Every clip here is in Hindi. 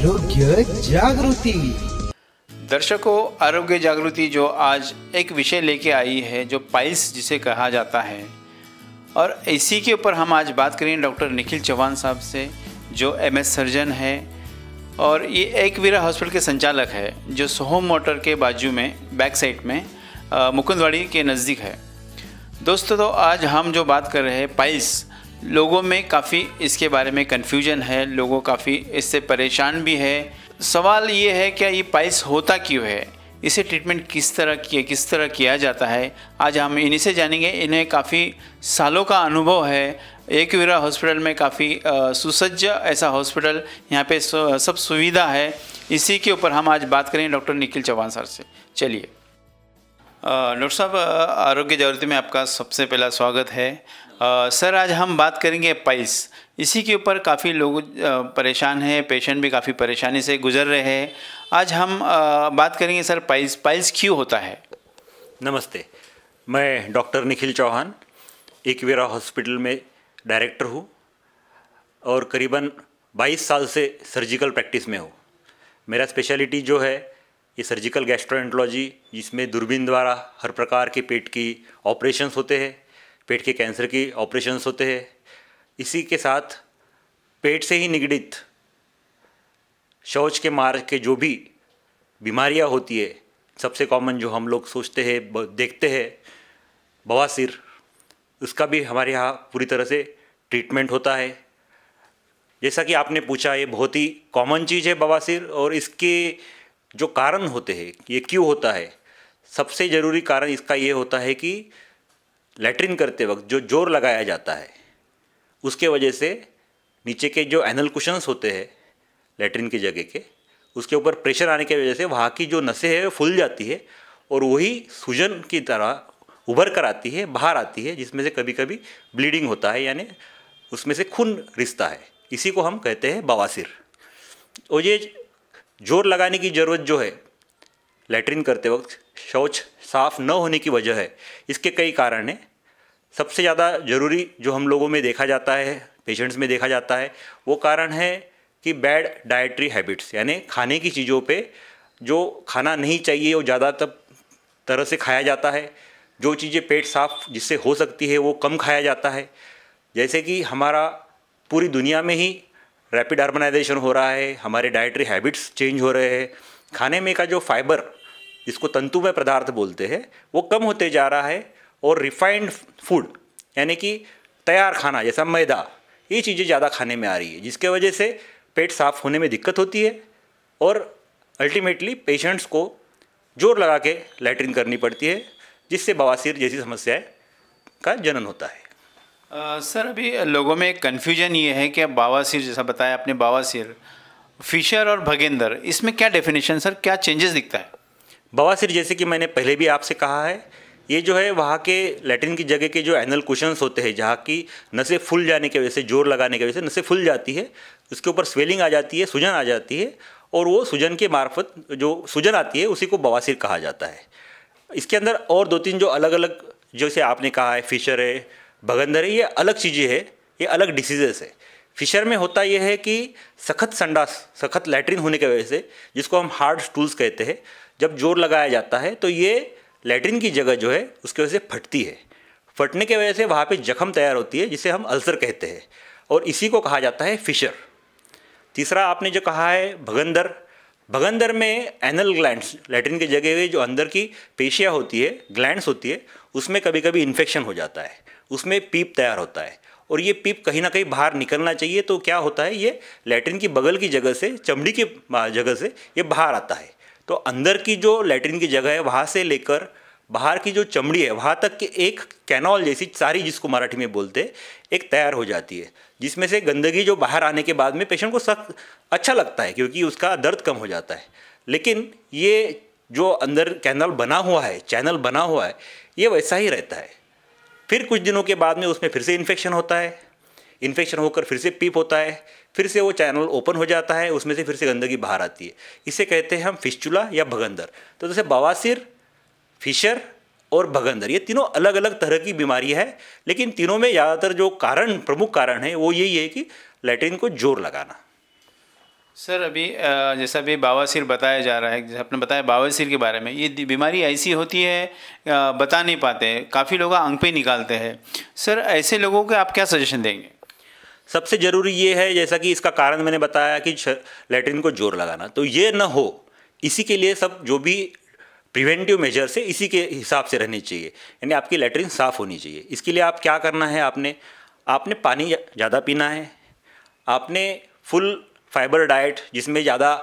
आरोग्य जागृति दर्शकों आरोग्य जागृति जो आज एक विषय लेके आई है जो पाइल्स जिसे कहा जाता है और इसी के ऊपर हम आज बात करेंगे डॉक्टर निखिल चौहान साहब से जो एम सर्जन है और ये एक वीरा हॉस्पिटल के संचालक है जो सोहम मोटर के बाजू में बैक साइड में मुकुंदवाड़ी के नज़दीक है दोस्तों तो आज हम जो बात कर रहे हैं पाइल्स लोगों में काफ़ी इसके बारे में कन्फ्यूजन है लोगों काफ़ी इससे परेशान भी है सवाल ये है क्या ये पाइल्स होता क्यों है इसे ट्रीटमेंट किस तरह किया किस तरह किया जाता है आज हम इन्हीं से जानेंगे इन्हें काफ़ी सालों का अनुभव है एक वीरा हॉस्पिटल में काफ़ी सुसज्ज ऐसा हॉस्पिटल यहाँ पे सब सुविधा है इसी के ऊपर हम आज बात करेंगे डॉक्टर निखिल चौहान सर से चलिए डॉक्टर साहब आरोग्य जागृति में आपका सबसे पहला स्वागत है सर आज हम बात करेंगे पल्स इसी के ऊपर काफ़ी लोग परेशान हैं पेशेंट भी काफ़ी परेशानी से गुजर रहे हैं आज हम आ, बात करेंगे सर पल्स पल्स क्यों होता है नमस्ते मैं doctor Nikhil Chauhan Vera hospital में डायरेक्टर हूँ और करीबन 22 साल से सर्जिकल प्रैक्टिस में हूँ मेरा स्पेशलिटी जो है ये सर्जिकल गैस्ट्रोएंटोलॉजी जिसमें दूरबीन द्वारा हर प्रकार के पेट की ऑपरेशंस होते हैं पेट के कैंसर के ऑपरेशंस होते हैं इसी के साथ पेट से ही निगड़ित शौच के मार्ग के जो भी बीमारियां होती है सबसे कॉमन जो हम लोग सोचते हैं देखते हैं बवासीर उसका भी हमारे यहाँ पूरी तरह से ट्रीटमेंट होता है जैसा कि आपने पूछा ये बहुत ही कॉमन चीज़ है बवासीर और इसके जो कारण होते हैं ये क्यों होता है सबसे ज़रूरी कारण इसका ये होता है कि लेटरिन करते वक्त जो जोर लगाया जाता है उसके वजह से नीचे के जो एनल कुशंस होते हैं लेटरिन की जगह के उसके ऊपर प्रेशर आने की वजह से वहाँ की जो नसें हैं वो फूल जाती है और वही सूजन की तरह उभर कर आती है बाहर आती है जिसमें से कभी कभी ब्लीडिंग होता है यानी उसमें से खून रिश्ता है इसी को हम कहते हैं बवासिर और ये जोर लगाने की ज़रूरत जो है लेटरिन करते वक्त शौच साफ न होने की वजह है इसके कई कारण हैं सबसे ज़्यादा ज़रूरी जो हम लोगों में देखा जाता है पेशेंट्स में देखा जाता है वो कारण है कि बैड डाइट्री हैबिट्स यानी खाने की चीज़ों पे जो खाना नहीं चाहिए वो ज़्यादा तब तरह से खाया जाता है जो चीज़ें पेट साफ जिससे हो सकती है वो कम खाया जाता है जैसे कि हमारा पूरी दुनिया में ही रैपिड अर्बनाइजेशन हो रहा है हमारे डाइटरी हैबिट्स चेंज हो रहे हैं खाने में का जो फाइबर इसको तंतुमय पदार्थ बोलते हैं वो कम होते जा रहा है और रिफाइंड फूड यानी कि तैयार खाना जैसा मैदा ये चीज़ें ज़्यादा खाने में आ रही है जिसके वजह से पेट साफ होने में दिक्कत होती है और अल्टीमेटली पेशेंट्स को जोर लगा के लैटरिन करनी पड़ती है जिससे बवासीर जैसी समस्याएं का जनन होता है आ, सर अभी लोगों में कन्फ्यूजन ये है कि बावासीर जैसा बताया आपने बावासीर फिशर और भगेंदर इसमें क्या डेफिनेशन सर क्या चेंजेस दिखता है बवासिर जैसे कि मैंने पहले भी आपसे कहा है ये जो है वहाँ के लैटिन की जगह के जो एनल कुशंस होते हैं जहाँ की नसें फुल जाने की वजह से जोर लगाने की वजह से नसें फुल जाती है उसके ऊपर स्वेलिंग आ जाती है सूजन आ जाती है और वो सूजन के मार्फत जो सूजन आती है उसी को बवासिर कहा जाता है इसके अंदर और दो तीन जो अलग अलग जैसे आपने कहा है फिशर है भगंदर है ये अलग चीज़ें है ये अलग डिसीजेस है फिशर में होता यह है कि सख्त संडास सख्त लेटरिन होने की वजह से जिसको हम हार्ड स्टूल्स कहते हैं जब जोर लगाया जाता है तो ये लेटरिन की जगह जो है उसकी वजह से फटती है फटने की वजह से वहाँ पे जख्म तैयार होती है जिसे हम अल्सर कहते हैं और इसी को कहा जाता है फिशर तीसरा आपने जो कहा है भगंदर भगंदर में एनल ग्लैंड्स लेटरिन की जगह हुए जो अंदर की पेशियाँ होती है ग्लैंड्स होती है उसमें कभी कभी इन्फेक्शन हो जाता है उसमें पीप तैयार होता है और ये पीप कहीं ना कहीं बाहर निकलना चाहिए तो क्या होता है ये लेटरिन की बगल की जगह से चमड़ी की जगह से ये बाहर आता है तो अंदर की जो लेटरिन की जगह है वहाँ से लेकर बाहर की जो चमड़ी है वहाँ तक के एक कैनॉल जैसी सारी जिसको मराठी में बोलते एक तैयार हो जाती है जिसमें से गंदगी जो बाहर आने के बाद में पेशेंट को सख्त अच्छा लगता है क्योंकि उसका दर्द कम हो जाता है लेकिन ये जो अंदर कैनल बना हुआ है चैनल बना हुआ है ये वैसा ही रहता है फिर कुछ दिनों के बाद में उसमें फिर से इन्फेक्शन होता है इन्फेक्शन होकर फिर से पीप होता है फिर से वो चैनल ओपन हो जाता है उसमें से फिर से गंदगी बाहर आती है इसे कहते हैं हम फिस्चुला या भगंदर तो जैसे बवासिर फिशर और भगंदर ये तीनों अलग अलग तरह की बीमारी है लेकिन तीनों में ज़्यादातर जो कारण प्रमुख कारण है वो यही है कि लेटरिन को जोर लगाना सर अभी जैसा अभी बावासीर बताया जा रहा है जैसे आपने बताया बावासिर के बारे में ये बीमारी ऐसी होती है बता नहीं पाते काफ़ी लोग आंख पे निकालते हैं सर ऐसे लोगों के आप क्या सजेशन देंगे सबसे ज़रूरी ये है जैसा कि इसका कारण मैंने बताया कि लेटरिन को जोर लगाना तो ये ना हो इसी के लिए सब जो भी प्रिवेंटिव मेजर्स है इसी के हिसाब से रहनी चाहिए यानी आपकी लेटरिन साफ़ होनी चाहिए इसके लिए आप क्या करना है आपने आपने पानी ज़्यादा पीना है आपने फुल फाइबर डाइट जिसमें ज़्यादा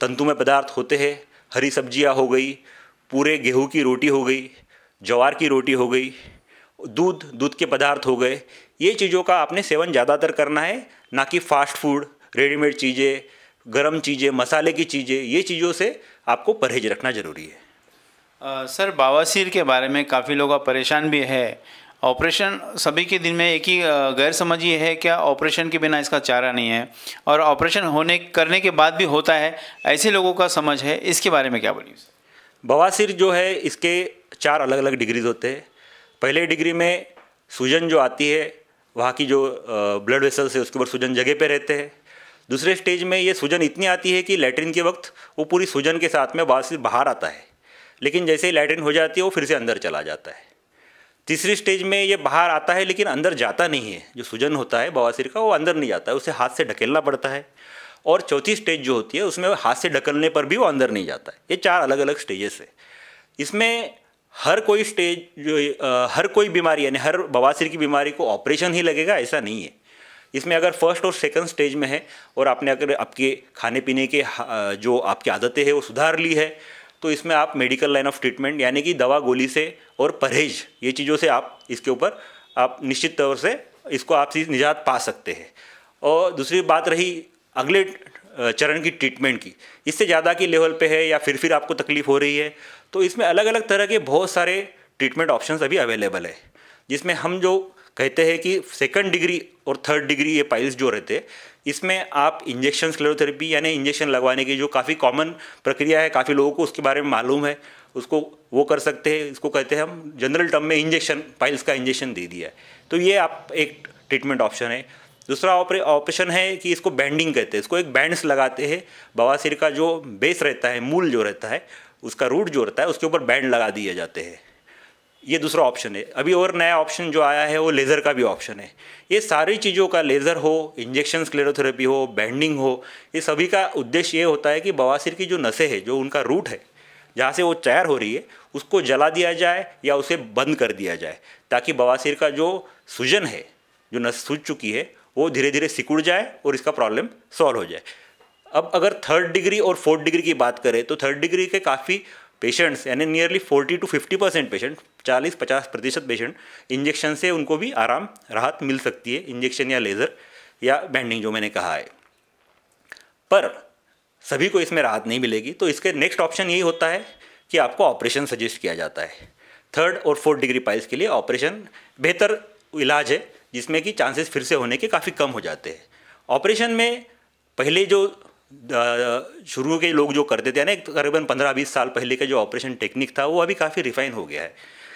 तंतु में पदार्थ होते हैं हरी सब्जियाँ हो गई पूरे गेहूं की रोटी हो गई ज्वार की रोटी हो गई दूध दूध के पदार्थ हो गए ये चीज़ों का आपने सेवन ज़्यादातर करना है ना कि फास्ट फूड रेडीमेड चीज़ें गर्म चीज़ें मसाले की चीज़ें ये चीज़ों से आपको परहेज रखना ज़रूरी है आ, सर बावासीर के बारे में काफ़ी लोग परेशान भी है ऑपरेशन सभी के दिन में एक ही गैर समझ ये है क्या ऑपरेशन के बिना इसका चारा नहीं है और ऑपरेशन होने करने के बाद भी होता है ऐसे लोगों का समझ है इसके बारे में क्या बोलिए बवासिर जो है इसके चार अलग अलग डिग्रीज होते हैं पहले डिग्री में सूजन जो आती है वहाँ की जो ब्लड वेसल्स है उसके ऊपर सूजन जगह पे रहते हैं दूसरे स्टेज में ये सूजन इतनी आती है कि लेटरिन के वक्त वो पूरी सूजन के साथ में बाहर बाहर आता है लेकिन जैसे ही लेटरिन हो जाती है वो फिर से अंदर चला जाता है तीसरी स्टेज में ये बाहर आता है लेकिन अंदर जाता नहीं है जो सूजन होता है बवासीर का वो अंदर नहीं जाता है उसे हाथ से ढकेलना पड़ता है और चौथी स्टेज जो होती है उसमें हाथ से ढकलने पर भी वो अंदर नहीं जाता है ये चार अलग अलग स्टेजेस है इसमें हर कोई स्टेज जो हर कोई बीमारी यानी हर बवासीर की बीमारी को ऑपरेशन ही लगेगा ऐसा नहीं है इसमें अगर फर्स्ट और सेकंड स्टेज में है और आपने अगर आपके खाने पीने के जो आपकी आदतें हैं वो सुधार ली है तो इसमें आप मेडिकल लाइन ऑफ ट्रीटमेंट यानी कि दवा गोली से और परहेज ये चीज़ों से आप इसके ऊपर आप निश्चित तौर से इसको आप निजात पा सकते हैं और दूसरी बात रही अगले चरण की ट्रीटमेंट की इससे ज़्यादा की लेवल पे है या फिर फिर आपको तकलीफ हो रही है तो इसमें अलग अलग तरह के बहुत सारे ट्रीटमेंट ऑप्शंस अभी अवेलेबल है जिसमें हम जो कहते हैं कि सेकंड डिग्री और थर्ड डिग्री ये पाइल्स जो रहते हैं इसमें आप इंजेक्शन स्क्लेरोथेरेपी यानी इंजेक्शन लगवाने की जो काफ़ी कॉमन प्रक्रिया है काफ़ी लोगों को उसके बारे में मालूम है उसको वो कर सकते हैं इसको कहते हैं हम जनरल टर्म में इंजेक्शन पाइल्स का इंजेक्शन दे दिया है तो ये आप एक ट्रीटमेंट ऑप्शन है दूसरा ऑपरेशन है कि इसको बैंडिंग कहते हैं इसको एक बैंड्स लगाते हैं बवासिर का जो बेस रहता है मूल जो रहता है उसका रूट जो रहता है उसके ऊपर बैंड लगा दिए जाते हैं ये दूसरा ऑप्शन है अभी और नया ऑप्शन जो आया है वो लेज़र का भी ऑप्शन है ये सारी चीज़ों का लेज़र हो इंजेक्शन स्क्लेरोथेरेपी हो बैंडिंग हो ये सभी का उद्देश्य ये होता है कि बवासीर की जो नसें है जो उनका रूट है जहाँ से वो चैर हो रही है उसको जला दिया जाए या उसे बंद कर दिया जाए ताकि बवासीर का जो सूजन है जो नस सूज चुकी है वो धीरे धीरे सिकुड़ जाए और इसका प्रॉब्लम सॉल्व हो जाए अब अगर थर्ड डिग्री और फोर्थ डिग्री की बात करें तो थर्ड डिग्री के काफ़ी पेशेंट्स यानी नियरली 40 टू 50 परसेंट पेशेंट 40-50 प्रतिशत पेशेंट इंजेक्शन से उनको भी आराम राहत मिल सकती है इंजेक्शन या लेज़र या बैंडिंग जो मैंने कहा है पर सभी को इसमें राहत नहीं मिलेगी तो इसके नेक्स्ट ऑप्शन यही होता है कि आपको ऑपरेशन सजेस्ट किया जाता है थर्ड और फोर्थ डिग्री पाइल्स के लिए ऑपरेशन बेहतर इलाज है जिसमें कि चांसेस फिर से होने के काफ़ी कम हो जाते हैं ऑपरेशन में पहले जो शुरू के लोग जो करते थे ना तकरीबन तो पंद्रह बीस साल पहले का जो ऑपरेशन टेक्निक था वो अभी काफ़ी रिफाइन हो गया है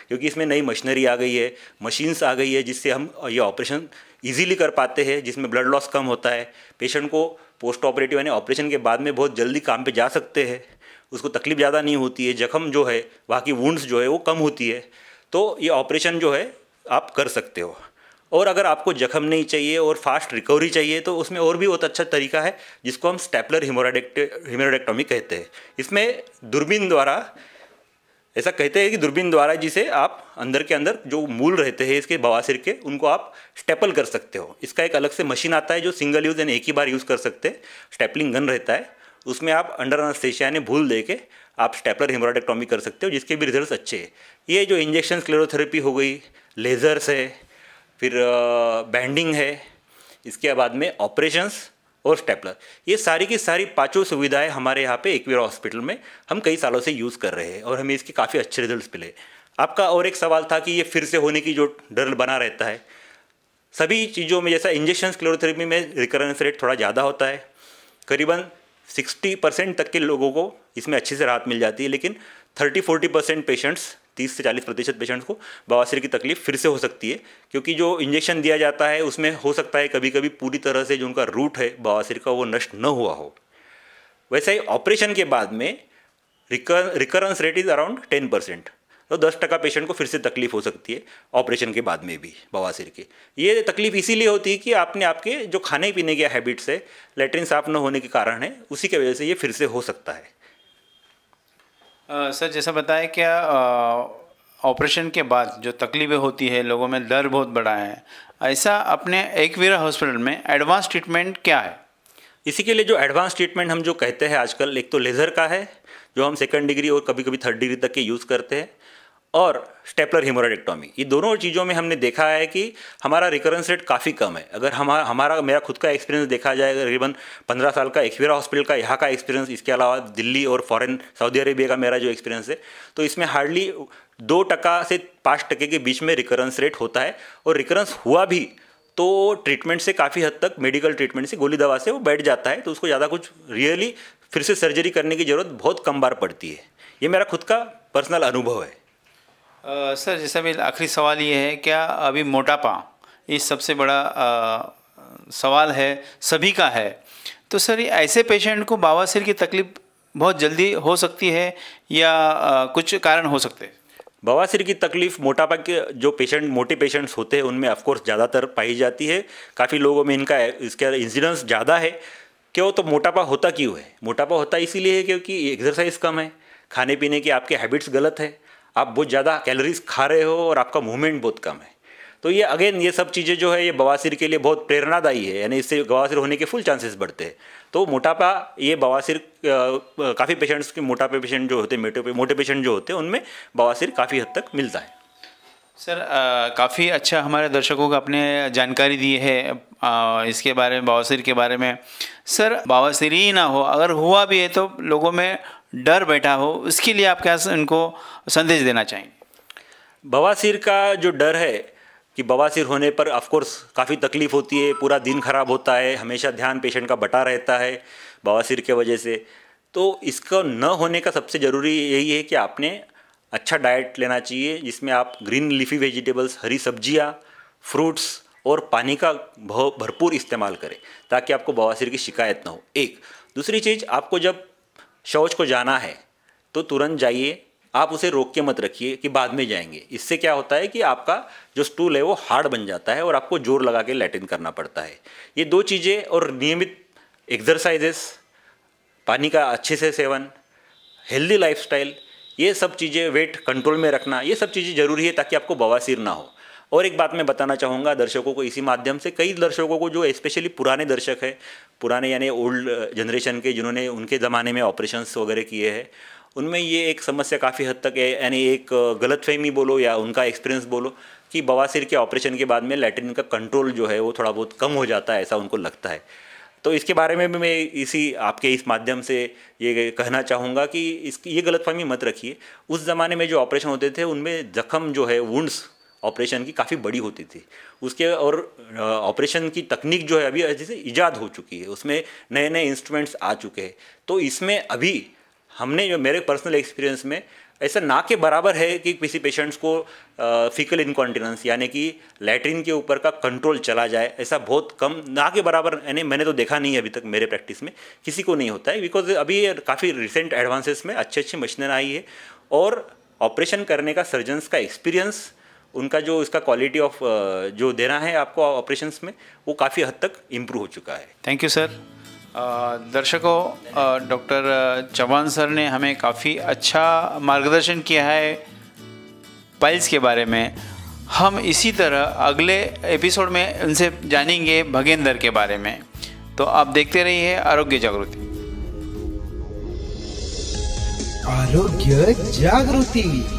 क्योंकि इसमें नई मशीनरी आ गई है मशीन्स आ गई है जिससे हम ये ऑपरेशन इजीली कर पाते हैं जिसमें ब्लड लॉस कम होता है पेशेंट को पोस्ट ऑपरेटिव यानी ऑपरेशन के बाद में बहुत जल्दी काम पे जा सकते हैं उसको तकलीफ ज़्यादा नहीं होती है जख्म जो है वहाँ की वुंड्स जो है वो कम होती है तो ये ऑपरेशन जो है आप कर सकते हो और अगर आपको जख्म नहीं चाहिए और फास्ट रिकवरी चाहिए तो उसमें और भी बहुत अच्छा तरीका है जिसको हम स्टेपलर हिमोराडेक्ट हिमोराडेक्टोमी कहते हैं इसमें दूरबीन द्वारा ऐसा कहते हैं कि दूरबीन द्वारा जिसे आप अंदर के अंदर जो मूल रहते हैं इसके बवासिर के उनको आप स्टेपल कर सकते हो इसका एक अलग से मशीन आता है जो सिंगल यूज़ यानी एक ही बार यूज़ कर सकते हैं स्टेपलिंग गन रहता है उसमें आप अंडर अनस्थेशिया यानी भूल दे के आप स्टेपलर हिमोराडेक्टोमी कर सकते हो जिसके भी रिजल्ट अच्छे हैं ये जो इंजेक्शन क्लेरोथेरेपी हो गई लेज़र्स है फिर बैंडिंग है इसके बाद में ऑपरेशंस और स्टेपलर ये सारी की सारी पांचों सुविधाएं हमारे यहाँ पे एकवीरा हॉस्पिटल में हम कई सालों से यूज़ कर रहे हैं और हमें इसके काफ़ी अच्छे रिजल्ट मिले आपका और एक सवाल था कि ये फिर से होने की जो डर बना रहता है सभी चीज़ों में जैसा इंजेक्शन क्लोरोथेरेपी में रिकरेंस रेट थोड़ा ज़्यादा होता है करीबन 60 परसेंट तक के लोगों को इसमें अच्छे से राहत मिल जाती है लेकिन 30-40 परसेंट पेशेंट्स तीस से चालीस प्रतिशत पेशेंट्स को बवासीर की तकलीफ फिर से हो सकती है क्योंकि जो इंजेक्शन दिया जाता है उसमें हो सकता है कभी कभी पूरी तरह से जो उनका रूट है बवासीर का वो नष्ट न हुआ हो वैसे ही ऑपरेशन के बाद में recur recurrence rate is around ten percent तो दस टका पेशेंट को फिर से तकलीफ हो सकती है ऑपरेशन के बाद में भी बवासीर के ये तकलीफ इसीलिए होती है कि आपने आपके जो खाने पीने के हैबिट्स है लेटरिन साफ न होने के कारण है उसी की वजह से ये फिर से हो सकता है सर जैसा बताया क्या ऑपरेशन के बाद जो तकलीफ़ें होती है लोगों में दर बहुत बड़ा है ऐसा अपने एकवीरा हॉस्पिटल में एडवांस ट्रीटमेंट क्या है इसी के लिए जो एडवांस ट्रीटमेंट हम जो कहते हैं आजकल एक तो लेज़र का है जो हम सेकंड डिग्री और कभी कभी थर्ड डिग्री तक के यूज़ करते हैं और स्टेपलर हिमोराडेक्टोमी ये दोनों चीज़ों में हमने देखा है कि हमारा रिकरेंस रेट काफ़ी कम है अगर हम हमारा मेरा खुद का एक्सपीरियंस देखा जाए तकरीबन पंद्रह साल का एक्सपेरा हॉस्पिटल का यहाँ का एक्सपीरियंस इसके अलावा दिल्ली और फॉरेन सऊदी अरेबिया का मेरा जो एक्सपीरियंस है तो इसमें हार्डली दो टका से पाँच टके के बीच में रिकरेंस रेट होता है और रिकरेंस हुआ भी तो ट्रीटमेंट से काफ़ी हद तक मेडिकल ट्रीटमेंट से गोली दवा से वो बैठ जाता है तो उसको ज़्यादा कुछ रियली फिर से सर्जरी करने की ज़रूरत बहुत कम बार पड़ती है ये मेरा खुद का पर्सनल अनुभव है आ, सर जैसा भी आखिरी सवाल ये है क्या अभी मोटापा ये सबसे बड़ा आ, सवाल है सभी का है तो सर ऐसे पेशेंट को बाबा सिर की तकलीफ बहुत जल्दी हो सकती है या आ, कुछ कारण हो सकते हैं बवासीर की तकलीफ मोटापा के जो पेशेंट मोटे पेशेंट्स होते हैं उनमें ऑफकोर्स ज़्यादातर पाई जाती है काफ़ी लोगों में इनका इसके इंसिडेंस ज़्यादा है क्यों तो मोटापा होता क्यों है मोटापा होता इसीलिए है क्योंकि एक्सरसाइज कम है खाने पीने की आपके हैबिट्स गलत है आप बहुत ज़्यादा कैलोरीज खा रहे हो और आपका मूवमेंट बहुत कम है तो ये अगेन ये सब चीज़ें जो है ये बवासीर के लिए बहुत प्रेरणादायी है यानी इससे बवासीर होने के फुल चांसेस बढ़ते हैं तो मोटापा ये बवासीर काफ़ी पेशेंट्स के मोटापे पेशेंट जो होते हैं मोटे मोटे पेशेंट जो होते हैं उनमें बवासीर काफ़ी हद तक मिलता है सर काफ़ी अच्छा हमारे दर्शकों को आपने जानकारी दी है आ, इसके बारे में बवासीर के बारे में सर बवासीर ही ना हो अगर हुआ भी है तो लोगों में डर बैठा हो उसके लिए आप क्या उनको संदेश देना चाहेंगे बवासीर का जो डर है कि बवासीर होने पर ऑफकोर्स काफ़ी तकलीफ़ होती है पूरा दिन ख़राब होता है हमेशा ध्यान पेशेंट का बटा रहता है बवासीर के वजह से तो इसका न होने का सबसे ज़रूरी यही है कि आपने अच्छा डाइट लेना चाहिए जिसमें आप ग्रीन लीफी वेजिटेबल्स हरी सब्जियाँ फ्रूट्स और पानी का भरपूर इस्तेमाल करें ताकि आपको बवासीर की शिकायत ना हो एक दूसरी चीज़ आपको जब शौच को जाना है तो तुरंत जाइए आप उसे रोक के मत रखिए कि बाद में जाएंगे इससे क्या होता है कि आपका जो स्टूल है वो हार्ड बन जाता है और आपको जोर लगा के लैटिन करना पड़ता है ये दो चीज़ें और नियमित एक्सरसाइजेस पानी का अच्छे से सेवन हेल्दी लाइफस्टाइल ये सब चीज़ें वेट कंट्रोल में रखना ये सब चीज़ें ज़रूरी है ताकि आपको बवासीर ना हो और एक बात मैं बताना चाहूँगा दर्शकों को इसी माध्यम से कई दर्शकों को जो स्पेशली पुराने दर्शक हैं पुराने यानी ओल्ड जनरेशन के जिन्होंने उनके ज़माने में ऑपरेशंस वगैरह किए हैं उनमें ये एक समस्या काफ़ी हद तक है यानी एक गलतफहमी बोलो या उनका एक्सपीरियंस बोलो कि बवासीर के ऑपरेशन के बाद में लेटरिन का कंट्रोल जो है वो थोड़ा बहुत कम हो जाता है ऐसा उनको लगता है तो इसके बारे में भी मैं इसी आपके इस माध्यम से ये कहना चाहूँगा कि इसकी ये गलतफहमी मत रखिए उस ज़माने में जो ऑपरेशन होते थे उनमें ज़ख्म जो है वुंड्स ऑपरेशन की काफ़ी बड़ी होती थी उसके और ऑपरेशन की तकनीक जो है अभी जैसे ईजाद हो चुकी है उसमें नए नए इंस्ट्रूमेंट्स आ चुके हैं तो इसमें अभी हमने जो मेरे पर्सनल एक्सपीरियंस में ऐसा ना के बराबर है कि किसी पेशेंट्स को फिकल इनकॉन्टिनेंस यानी कि लेटरिन के ऊपर का कंट्रोल चला जाए ऐसा बहुत कम ना के बराबर यानी मैंने तो देखा नहीं है अभी तक मेरे प्रैक्टिस में किसी को नहीं होता है बिकॉज अभी काफ़ी रिसेंट एडवांसेस में अच्छी अच्छे मशीनें आई है और ऑपरेशन करने का सर्जन्स का एक्सपीरियंस उनका जो इसका क्वालिटी ऑफ जो देना है आपको ऑपरेशन में वो काफ़ी हद तक इम्प्रूव हो चुका है थैंक यू सर दर्शकों डॉक्टर चौहान सर ने हमें काफ़ी अच्छा मार्गदर्शन किया है पाइल्स के बारे में हम इसी तरह अगले एपिसोड में उनसे जानेंगे भगेंदर के बारे में तो आप देखते रहिए आरोग्य जागृति आरोग्य जागृति